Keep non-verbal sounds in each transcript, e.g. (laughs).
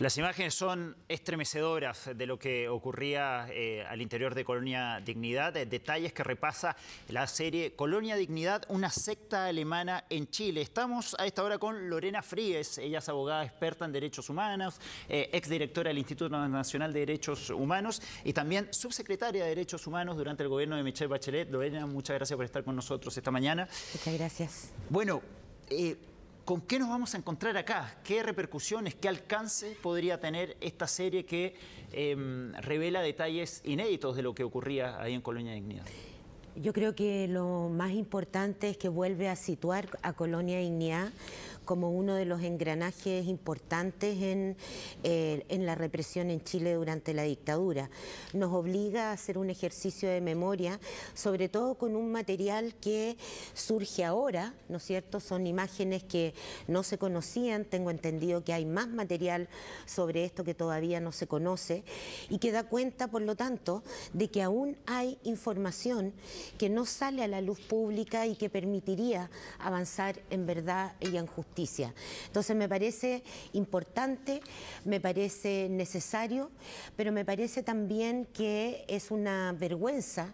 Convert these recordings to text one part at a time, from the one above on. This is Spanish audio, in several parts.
Las imágenes son estremecedoras de lo que ocurría eh, al interior de Colonia Dignidad, eh, detalles que repasa la serie Colonia Dignidad, una secta alemana en Chile. Estamos a esta hora con Lorena Fríes, ella es abogada experta en derechos humanos, eh, exdirectora del Instituto Nacional de Derechos Humanos y también subsecretaria de Derechos Humanos durante el gobierno de Michelle Bachelet. Lorena, muchas gracias por estar con nosotros esta mañana. Muchas gracias. Bueno, ¿Con qué nos vamos a encontrar acá? ¿Qué repercusiones, qué alcance podría tener esta serie que em, revela detalles inéditos de lo que ocurría ahí en Colonia Dignidad? Yo creo que lo más importante es que vuelve a situar a Colonia Dignidad como uno de los engranajes importantes en, eh, en la represión en Chile durante la dictadura. Nos obliga a hacer un ejercicio de memoria, sobre todo con un material que surge ahora, ¿no es cierto? Son imágenes que no se conocían, tengo entendido que hay más material sobre esto que todavía no se conoce y que da cuenta, por lo tanto, de que aún hay información que no sale a la luz pública y que permitiría avanzar en verdad y en justicia entonces me parece importante, me parece necesario, pero me parece también que es una vergüenza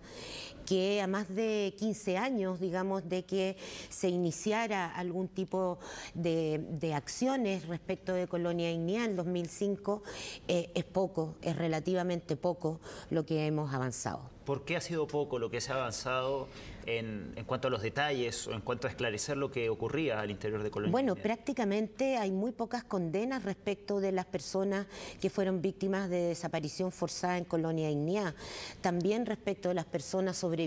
que a más de 15 años, digamos, de que se iniciara algún tipo de, acciones respecto de Colonia Ignea en 2005, eh, es poco, es relativamente poco lo que hemos avanzado. ¿Por qué ha sido poco lo que se ha avanzado en, cuanto a los detalles o en cuanto a esclarecer lo que ocurría al interior de Colonia? Bueno, prácticamente hay muy pocas condenas respecto de las personas que fueron víctimas de desaparición forzada en Colonia Ignea. También respecto de las personas sobre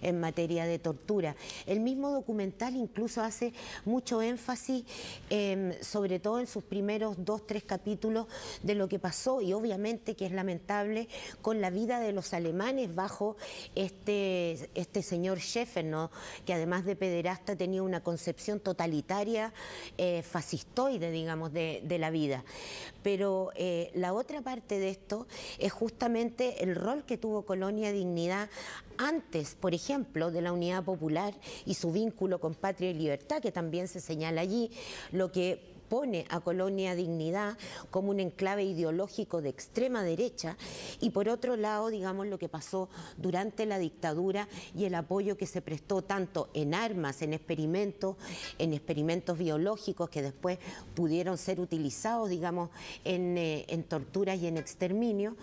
en materia de tortura. El mismo documental incluso hace mucho énfasis, em, sobre todo en sus primeros dos, tres capítulos, de lo que pasó y obviamente que es lamentable con la vida de los alemanes bajo este, este señor Schäfer, ¿no? que además de pederasta tenía una concepción totalitaria, eh, fascistoide, digamos, de, la vida. Pero eh, la otra parte de esto es justamente el rol que tuvo Colonia Dignidad antes, por ejemplo, de la Unidad Popular y su vínculo con Patria y Libertad, que también se señala allí, lo que pone a Colonia Dignidad como un enclave ideológico de extrema derecha y por otro lado, digamos, lo que pasó durante la dictadura y el apoyo que se prestó tanto en armas, en experimentos, en experimentos biológicos que después pudieron ser utilizados, digamos, en, eh, torturas y en exterminio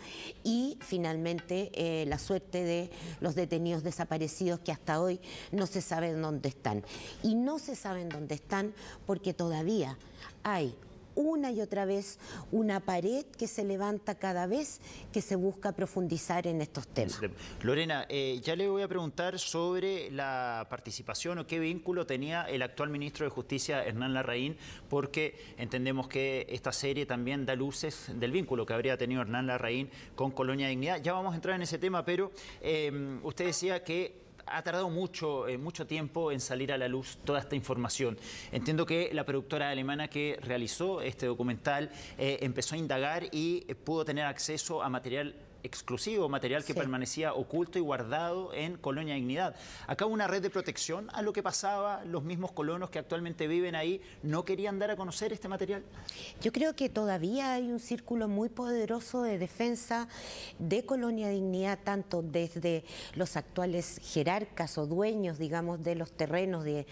y finalmente eh, la suerte de los detenidos desaparecidos que hasta hoy no se sabe dónde están. Y no se saben dónde están porque todavía hay una y otra vez una pared que se levanta cada vez que se busca profundizar en estos temas. Lorena, eh, ya le voy a preguntar sobre la participación o qué vínculo tenía el actual ministro de Justicia, Hernán Larraín, porque entendemos que esta serie también da luces del vínculo que habría tenido Hernán Larraín con Colonia Dignidad. Ya vamos a entrar en ese tema, pero eh, usted decía que ha tardado mucho, eh, mucho tiempo en salir a la luz toda esta información. Entiendo que la productora alemana que realizó este documental eh, empezó a indagar y pudo tener acceso a material exclusivo, material que permanecía oculto y guardado en Colonia Dignidad. Acá una red de protección a lo que pasaba, los mismos colonos que actualmente viven ahí no querían dar a conocer este material. Yo creo que todavía hay un círculo muy poderoso de defensa de Colonia Dignidad, tanto desde los actuales jerarcas o dueños, digamos, de los terrenos de,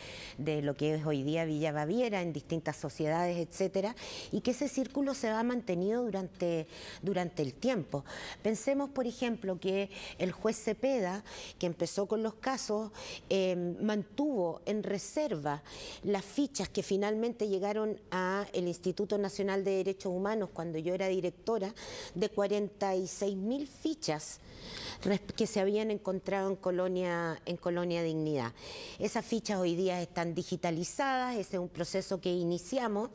lo que es hoy día Villa Baviera, en distintas sociedades, etcétera, y que ese círculo se ha mantenido durante, durante el tiempo. Pensemos, por ejemplo, que el juez Cepeda, que empezó con los casos, eh, mantuvo en reserva las fichas que finalmente llegaron al Instituto Nacional de Derechos Humanos cuando yo era directora, de 46 mil fichas que se habían encontrado en Colonia, en Colonia Dignidad. Esas fichas hoy día están digitalizadas, ese es un proceso que iniciamos,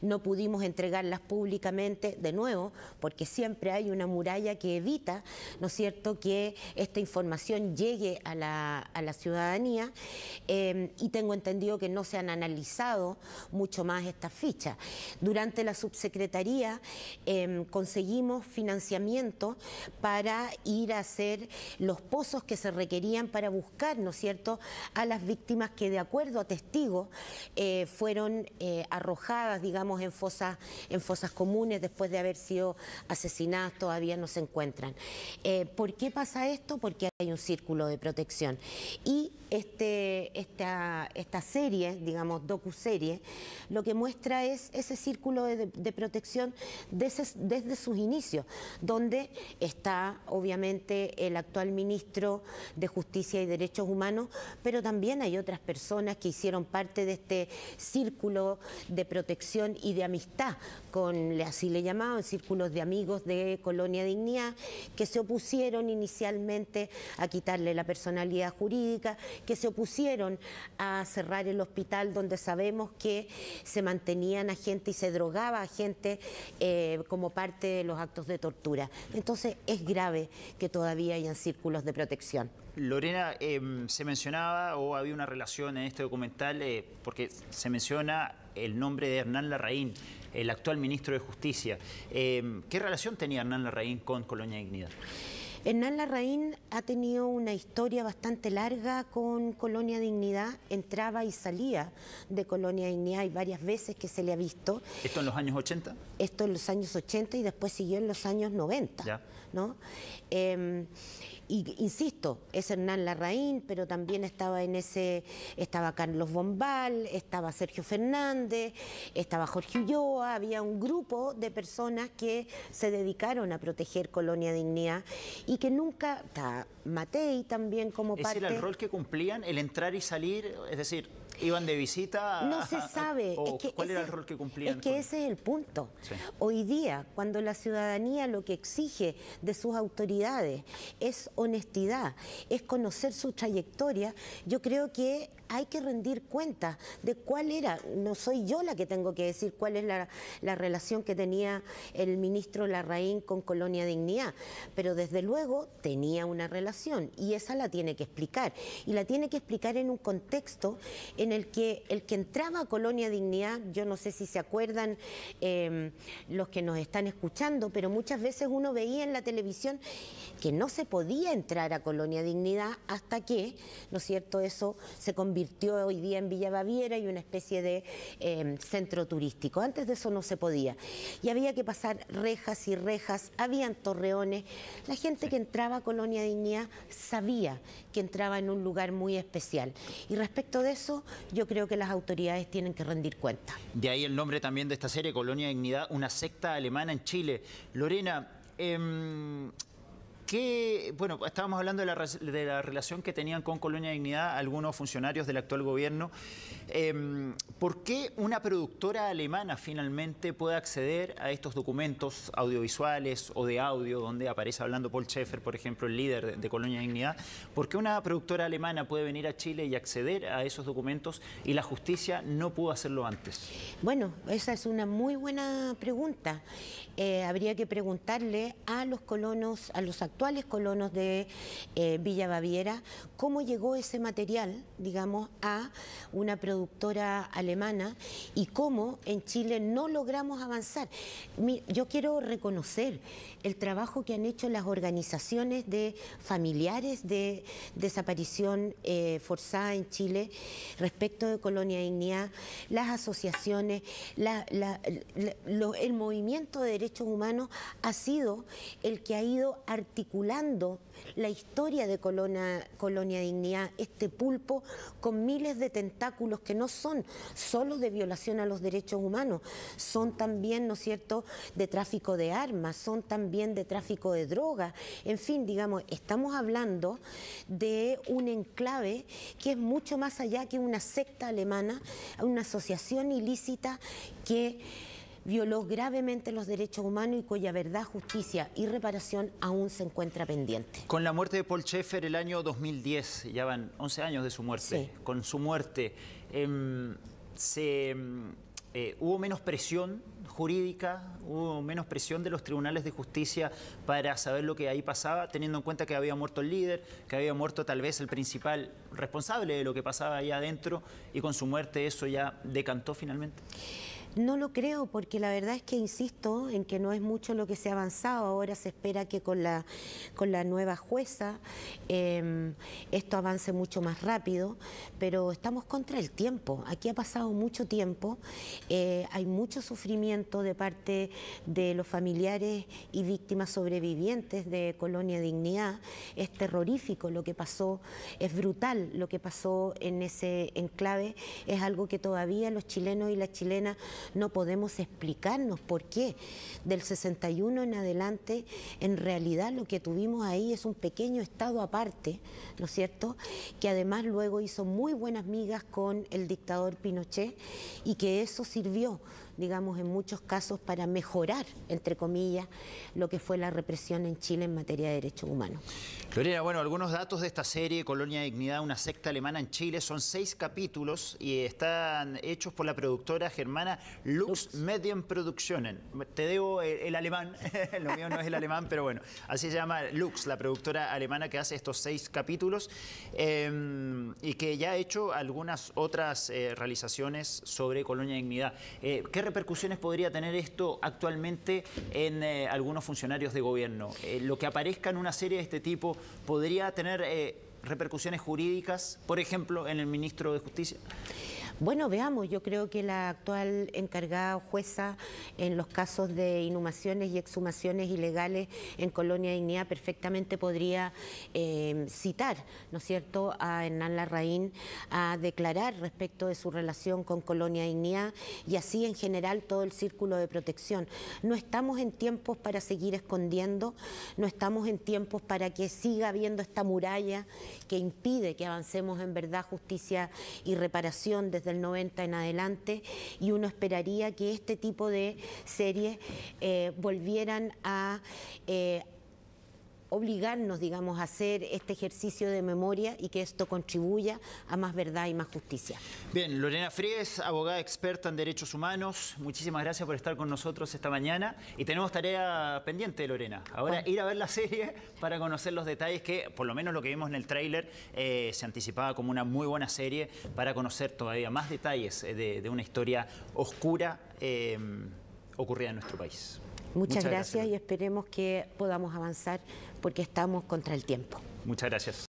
no pudimos entregarlas públicamente de nuevo, porque siempre hay una muralla que evita ¿no es cierto?, que esta información llegue a la, ciudadanía em, y tengo entendido que no se han analizado mucho más estas fichas. Durante la subsecretaría em, conseguimos financiamiento para ir a hacer los pozos que se requerían para buscar, ¿no es cierto?, a las víctimas que de acuerdo a testigos eh, fueron eh, arrojadas, digamos, en fosas, en fosas comunes después de haber sido asesinadas, todavía no se encuentran. Eh, ¿Por qué pasa esto? Porque hay un círculo de protección. Y este, esta, serie, digamos, docu-serie, lo que muestra es ese círculo de, protección desde, desde, sus inicios, donde está obviamente el actual ministro de Justicia y Derechos Humanos, pero también hay otras personas que hicieron parte de este círculo de protección y de amistad, con así le llamaban, círculos de amigos de Colonia Dignidad, que se opusieron inicialmente a quitarle la personalidad jurídica, que se opusieron a cerrar el hospital donde sabemos que se mantenían a gente y se drogaba a gente eh, como parte de los actos de tortura. Entonces es grave que todavía hayan círculos de protección. Lorena, eh, se mencionaba o había una relación en este documental eh, porque se menciona el nombre de Hernán Larraín el actual ministro de Justicia. Eh, ¿Qué relación tenía Hernán Larraín con Colonia Dignidad? Hernán Larraín ha tenido una historia bastante larga con Colonia Dignidad, entraba y salía de Colonia Dignidad y varias veces que se le ha visto. ¿Esto en los años 80? Esto en los años 80 y después siguió en los años 90. ¿no? Em, y, insisto, es Hernán Larraín, pero también estaba en ese, estaba Carlos Bombal, estaba Sergio Fernández, estaba Jorge Ulloa, había un grupo de personas que se dedicaron a proteger Colonia Dignidad y que nunca, Matei también como parte... ¿Ese era el rol que cumplían, el entrar y salir? Es decir, ¿iban de visita? No se sabe. es que ¿Cuál era el rol que cumplían? Es que ese es el punto. Hoy día, cuando la ciudadanía lo que exige de sus autoridades es honestidad, es conocer su trayectoria, yo creo que hay que rendir cuenta de cuál era, no soy yo la que tengo que decir cuál es la, relación que tenía el ministro Larraín con Colonia Dignidad, pero desde luego tenía una relación y esa la tiene que explicar y la tiene que explicar en un contexto en el que el que entraba a Colonia Dignidad, yo no sé si se acuerdan em, los que nos están escuchando, pero muchas veces uno veía en la televisión que no se podía entrar a Colonia Dignidad hasta que, ¿no es cierto?, eso se convirtió hoy día en Villa Baviera y una especie de em, centro turístico. Antes de eso no se podía. Y había que pasar rejas y rejas, habían torreones. La gente que entraba a Colonia Dignidad sabía que entraba en un lugar muy especial. Y respecto de eso, yo creo que las autoridades tienen que rendir cuenta. De ahí el nombre también de esta serie, Colonia Dignidad, una secta alemana en Chile. Lorena, em, bueno, estábamos hablando de la, relación que tenían con Colonia Dignidad algunos funcionarios del actual gobierno. Em, ¿Por qué una productora alemana finalmente puede acceder a estos documentos audiovisuales o de audio, donde aparece hablando Paul Schäfer, por ejemplo, el líder de, Colonia Dignidad? ¿Por qué una productora alemana puede venir a Chile y acceder a esos documentos y la justicia no pudo hacerlo antes? Bueno, esa es una muy buena pregunta. Eh, habría que preguntarle a los colonos, a los actores colonos de eh, Villa Baviera, cómo llegó ese material, digamos, a una productora alemana y cómo en Chile no logramos avanzar. Yo quiero reconocer el trabajo que han hecho las organizaciones de familiares de desaparición eh, forzada en Chile respecto de Colonia Dignidad, las asociaciones, el movimiento de derechos humanos ha sido el que ha ido articulando articulando la historia de Colonia Dignidad, este pulpo con miles de tentáculos que no son solo de violación a los derechos humanos, son también, ¿no es cierto?, de tráfico de armas, son también de tráfico de drogas, en fin, digamos, estamos hablando de un enclave que es mucho más allá que una secta alemana, una asociación ilícita que violó gravemente los derechos humanos y cuya verdad, justicia y reparación aún se encuentra pendiente. Con la muerte de Paul Schaeffer el año 2010, ya van 11 años de su muerte, con su muerte, em, se... Em, eh, hubo menos presión jurídica, hubo menos presión de los tribunales de justicia para saber lo que ahí pasaba, teniendo en cuenta que había muerto el líder, que había muerto tal vez el principal responsable de lo que pasaba ahí adentro y con su muerte eso ya decantó finalmente. No lo creo porque la verdad es que insisto en que no es mucho lo que se ha avanzado. Ahora se espera que con la, con la nueva jueza em, esto avance mucho más rápido, pero estamos contra el tiempo. Aquí ha pasado mucho tiempo, eh, hay mucho sufrimiento de parte de los familiares y víctimas sobrevivientes de Colonia Dignidad. Es terrorífico lo que pasó, es brutal lo que pasó en ese enclave. Es algo que todavía los chilenos y las chilenas no podemos explicarnos por qué. Del 61 en adelante, en realidad lo que tuvimos ahí es un pequeño Estado aparte, ¿no es cierto?, que además luego hizo muy buenas migas con el dictador Pinochet y que eso sirvió digamos, en muchos casos para mejorar, entre comillas, lo que fue la represión en Chile en materia de derechos humanos. Lorena, bueno, algunos datos de esta serie, Colonia de Dignidad, una secta alemana en Chile, son seis capítulos y están hechos por la productora germana Lux, Medien Produktionen. Te debo el, alemán, (laughs) lo mío no es el alemán, pero bueno, así se llama Lux, la productora alemana que hace estos seis capítulos em, y que ya ha hecho algunas otras eh, realizaciones sobre Colonia Dignidad. Eh, ¿Qué repercusiones podría tener esto actualmente en eh, algunos funcionarios de gobierno? lo que aparezca en una serie de este tipo podría tener repercusiones jurídicas, por ejemplo, en el ministro de Justicia? Bueno, veamos, yo creo que la actual encargada jueza en los casos de inhumaciones y exhumaciones ilegales en Colonia Dignidad perfectamente podría eh, citar, ¿no es cierto?, a Hernán Larraín a declarar respecto de su relación con Colonia Dignidad y así en general todo el círculo de protección. No estamos en tiempos para seguir escondiendo, no estamos en tiempos para que siga habiendo esta muralla que impide que avancemos en verdad, justicia y reparación desde del 90 en adelante y uno esperaría que este tipo de series eh, volvieran a, eh, obligarnos, digamos, a hacer este ejercicio de memoria y que esto contribuya a más verdad y más justicia. Bien, Lorena Fries, abogada experta en derechos humanos, muchísimas gracias por estar con nosotros esta mañana y tenemos tarea pendiente, Lorena. Ahora ir a ver la serie para conocer los detalles que, por lo menos lo que vimos en el tráiler, eh, se anticipaba como una muy buena serie para conocer todavía más detalles eh, de, una historia oscura eh, ocurrida en nuestro país. Muchas, gracias y esperemos que podamos avanzar porque estamos contra el tiempo. Muchas gracias.